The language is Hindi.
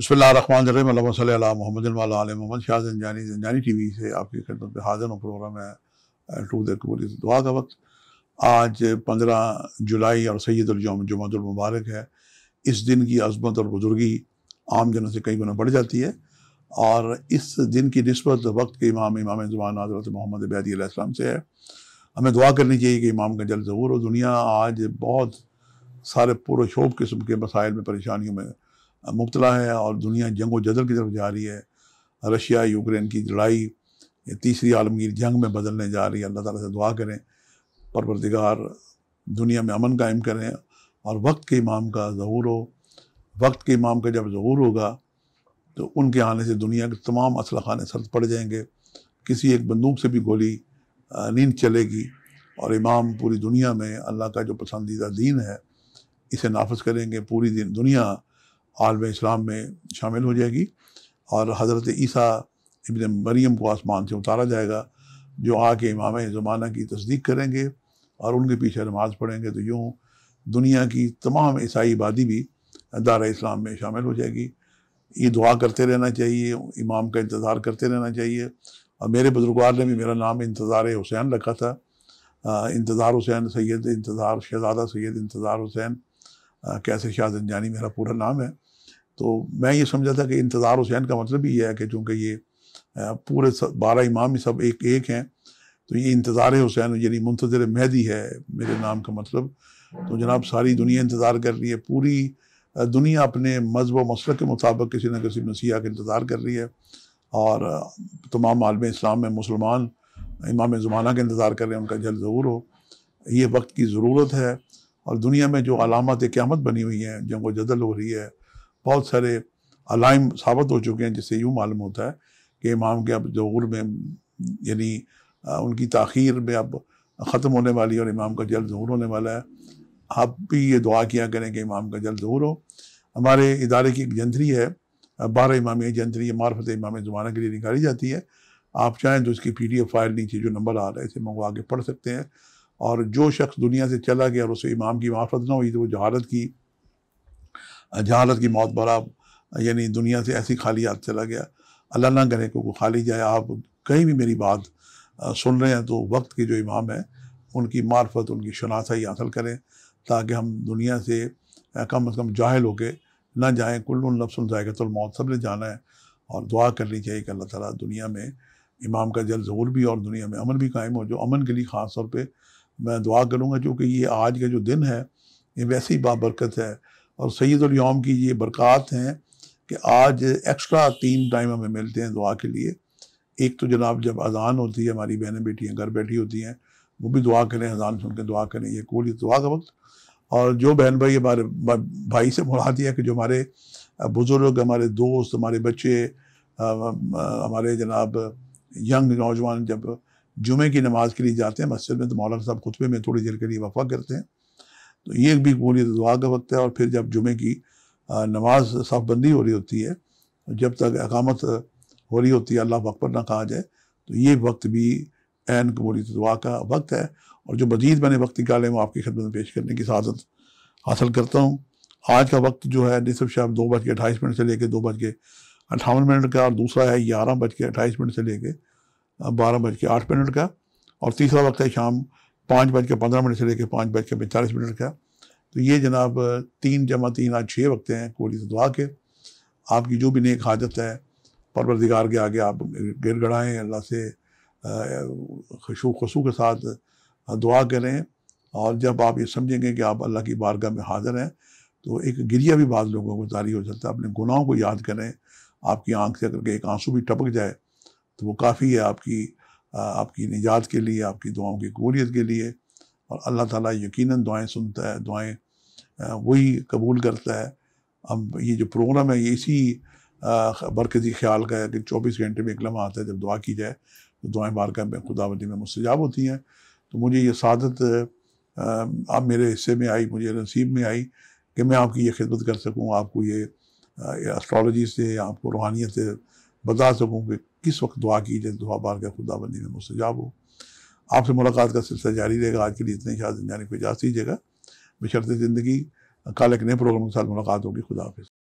बसमीम मोहम्मद मोहम्मद शाह जंजानी टी वी से आपकी खिदमत में हाजिर हूँ प्रोग्राम है टू देर कबूरी दुआ का वक्त आज पंद्रह जुलाई और सैदुलजम जुमतुलमबारक है इस दिन की अजमत और बुजुर्गी आम जनों से कई गुना बढ़ जाती है और इस दिन की नस्बत वक्त के इमाम इमाम जबान हजरत मोहम्मद बैदीम से है हमें दुआ करनी चाहिए कि इमाम का जल्द ज़रूर और दुनिया आज बहुत सारे पुरशोभ किस्म के मसाइल में परेशानियों में मुबतला है और दुनिया जंग व जदल की तरफ जा रही है रशिया यूक्रेन की लड़ाई तीसरी आलमगीर जंग में बदलने जा रही है अल्लाह ताला से दुआ करें परवरदिगार दुनिया में अमन कायम करें और वक्त के इमाम का ज़हूर हो वक्त के इमाम का जब ज़हूर होगा तो उनके आने से दुनिया के तमाम असल खाने सर्द पड़ जाएंगे किसी एक बंदूक से भी गोली नींद चलेगी और इमाम पूरी दुनिया में अल्लाह का जो पसंदीदा दीन है इसे नाफज करेंगे पूरी दुनिया आलम इस्लाम में शामिल हो जाएगी और हज़रत ईसा इबन मरीम को आसमान से उतारा जाएगा जो आके इमाम ज़माना की तस्दीक करेंगे और उनके पीछे नमाज पढ़ेंगे तो यूँ दुनिया की तमाम ईसाई आबादी भी दार इस्लाम में शामिल हो जाएगी ये दुआ करते रहना चाहिए इमाम का इंतज़ार करते रहना चाहिए और मेरे बुजुर्गवार ने भी मेरा नाम इंतज़ार हुसैन रखा था इंतज़ार हुसैन सैद इंतज़ार शहजादा सैद इंतज़ार हुसैन कैसे जानी मेरा पूरा नाम है तो मैं ये समझा था कि इंतज़ार हुसैन का मतलब ही ये है कि चूँकि ये पूरे बारह इमाम ही सब एक एक हैं तो ये इंतज़ार हुसैन यानी मुंतज़र मेहदी है मेरे नाम का मतलब तो जनाब सारी दुनिया इंतज़ार कर रही है पूरी दुनिया अपने मजहब मसल के मुताबिक किसी न किसी मसीहा का इंतज़ार कर रही है और तमाम आलम इस्लाम में मुसलमान इमाम ज़माना का इंतज़ार कर रहे हैं उनका जल्द ज़रूर हो ये वक्त की ज़रूरत है और दुनिया में जो अलामत क़्यामत बनी हुई हैं व जदल हो रही है बहुत सारे अलाइम साबित हो चुके हैं जिससे यूँ मालूम होता है कि इमाम के अब जहूर में यानी उनकी तखीर में अब ख़त्म होने वाली है और इमाम का जल्द जहूर होने वाला है आप भी ये दुआ किया करें कि इमाम का जल्द जहूर हो हमारे इदारे की एक जंतरी है बारह इमाम जंतरी मार्फत इमाम ज़माना के लिए निकाली जाती है आप चाहें तो उसकी पी डी एफ फाइल नीचे जो नंबर आ रहा है इसे मंगवा के पढ़ सकते हैं और जो शख्स दुनिया से चला गया और उसे इमाम की मार्फत ना हुई तो वो जहारत की जहालत की मौत पर आप यानी दुनिया से ऐसी खाली हाथ चला गया अल्लाह ना करे को खाली जाए आप कहीं भी मेरी बात सुन रहे हैं तो वक्त के जो इमाम हैं उनकी मार्फत उनकी शनासाई हासिल करें ताकि हम दुनिया से कम अज़ कम जाहिल होके ना जाएँ कुल्लुन नफसुल जायकतुलमौत सब ने जाना है और दुआ करनी चाहिए कि अल्लाह ताली दुनिया में इमाम का जल जहूर भी और दुनिया में अमन भी कायम हो जो अमन के लिए ख़ास तौर पर मैं दुआ करूँगा चूँकि ये आज का जो दिन है ये वैसे ही बाबरकत है और सैदुलयौम की ये बरक़ात हैं कि आज एक्स्ट्रा तीन टाइम हमें मिलते हैं दुआ के लिए एक तो जनाब जब अजान होती है हमारी बहनें बेटियाँ घर बैठी होती हैं वो भी दुआ करें अजान सुन के दुआ करें ये कोल दुआ का वक्त और जो बहन भाई हमारे भाई से मुराद है कि जो हमारे बुज़ुर्ग हमारे दोस्त हमारे बच्चे हमारे जनाब यंग नौजवान जब जुमे की नमाज के लिए जाते हैं मस्जिद में तो मौलाना साहब खुतबे में थोड़ी देर के लिए वफा करते हैं तो ये भी बोलिए तो दुआ का वक्त है और फिर जब जुमे की नमाज साफबंदी हो रही होती है जब तक अकामत हो रही होती है अल्लाह अकबर ना कहा जाए तो ये वक्त भी एन कबूली तो दुआ का वक्त है और जो मजीद मैंने वक्त निकाले वो आपकी खदमत में पेश करने की सहादत हासिल करता हूँ आज का वक्त जो है निसफ शाह दो बज के अट्ठाईस मिनट से लेकर दो बज के अट्ठावन मिनट का और दूसरा है ग्यारह बज के अट्ठाईस मिनट से लेकर बारह बज के आठ मिनट का और तीसरा वक्त है शाम पाँच बज के पंद्रह मिनट से लेकर पाँच बज के पैंतालीस मिनट का तो ये जनाब तीन जमा तीन आज छः वक्त हैं कोहली से दुआ के आपकी जो भी नेक हाजत है परवरदिगार के आगे आप गिर गड़ाएँ अल्लाह से खशू खसू के साथ दुआ करें और जब आप ये समझेंगे कि आप अल्लाह की बारगाह में हाजिर हैं तो एक गिरिया भी बाद लोगों को जारी हो सकता है अपने गुनाहों को याद करें आपकी आंख से करके एक आंसू भी टपक जाए तो वो काफ़ी है आपकी आपकी निजात के लिए आपकी दुआओं की कबूलियत के लिए और अल्लाह ताला यकीनन दुआएं सुनता है दुआएं वही कबूल करता है हम ये जो प्रोग्राम है ये इसी बरकती ख्याल का है कि चौबीस घंटे में एक लम्हा आता है जब दुआ की जाए तो दुआएं बारका में खुदावती में मुस्तजाब होती हैं तो मुझे ये सादत अब मेरे हिस्से में आई मुझे नसीब में आई कि मैं आपकी ये खिदमत कर सकूँ आपको ये एस्ट्रोलॉजी से आपको रूहानियत से बता सकूँ कि किस वक्त दुआ की जाए दुआ बार के खुदा बंदी में जाब हो आपसे मुलाकात का सिलसिला जारी रहेगा आज के लिए इतने शायद जाने को इजाज़ दीजिएगा बशरत ज़िंदगी कल एक नए प्रोग्राम के साथ मुलाकात होगी खुदा